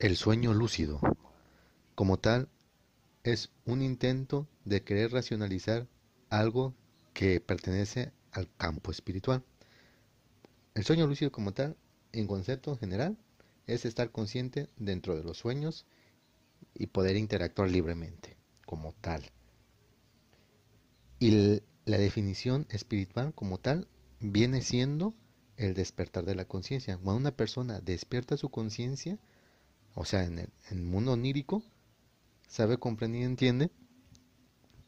El sueño lúcido, como tal, es un intento de querer racionalizar algo que pertenece al campo espiritual. El sueño lúcido como tal, en concepto general, es estar consciente dentro de los sueños y poder interactuar libremente, como tal. Y la definición espiritual como tal viene siendo el despertar de la conciencia. Cuando una persona despierta su conciencia, o sea, en el, mundo onírico, sabe comprende y entiende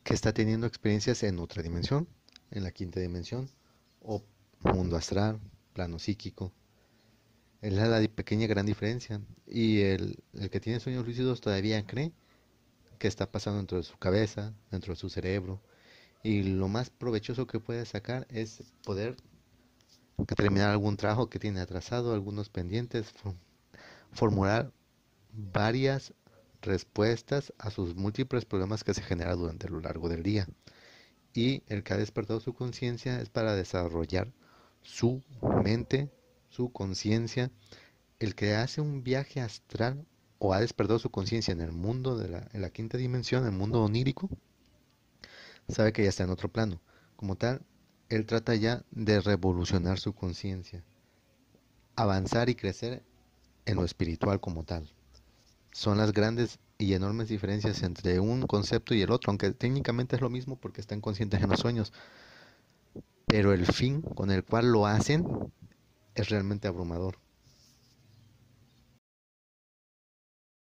que está teniendo experiencias en otra dimensión, en la quinta dimensión, o mundo astral, plano psíquico. Es la, pequeña gran diferencia. Y el, el, que tiene sueños lúcidos todavía cree que está pasando dentro de su cabeza, dentro de su cerebro. Y lo más provechoso que puede sacar es poder terminar algún trabajo que tiene atrasado, algunos pendientes, formular varias respuestas a sus múltiples problemas que se generan durante lo largo del día. Y el que ha despertado su conciencia es para desarrollar su mente, su conciencia. El que hace un viaje astral o ha despertado su conciencia en el mundo de la, en la quinta dimensión, en el mundo onírico, sabe que ya está en otro plano. Como tal, él trata ya de revolucionar su conciencia, avanzar y crecer en lo espiritual como tal son las grandes y enormes diferencias entre un concepto y el otro, aunque técnicamente es lo mismo porque están conscientes en los sueños, pero el fin con el cual lo hacen es realmente abrumador.